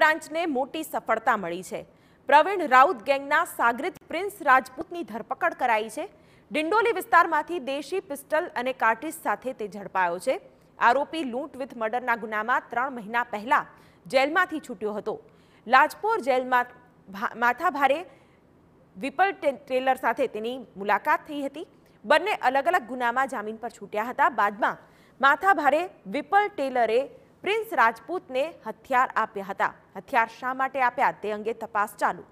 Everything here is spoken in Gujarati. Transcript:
બ્રાન્ચને મોટી સફળતા મળી છે પ્રવીણ રાઉત ગેંગના સાગરિત પ્રિન્સ રાજપૂતની ધરપકડ કરાઈ છે ડિંડોલી વિસ્તારમાંથી દેશી પિસ્ટલ અને કાર્ટિસ સાથે તે ઝડપાયો છે આરોપી લૂંટ વિથ મર્ડરના ગુનામાં ત્રણ મહિના પહેલા જેલમાંથી છૂટ્યો હતો લાજપોર જેલમાં માથાભારે વિપલ ટેલર સાથે તેની મુલાકાત થઈ હતી બંને અલગ અલગ ગુનામાં જામીન પર છૂટ્યા હતા બાદમાં માથાભારે વિપલ ટેલરે પ્રિન્સ રાજપૂતને હથિયાર આપ્યા હતા હથિયાર શા માટે આપ્યા તે અંગે તપાસ ચાલુ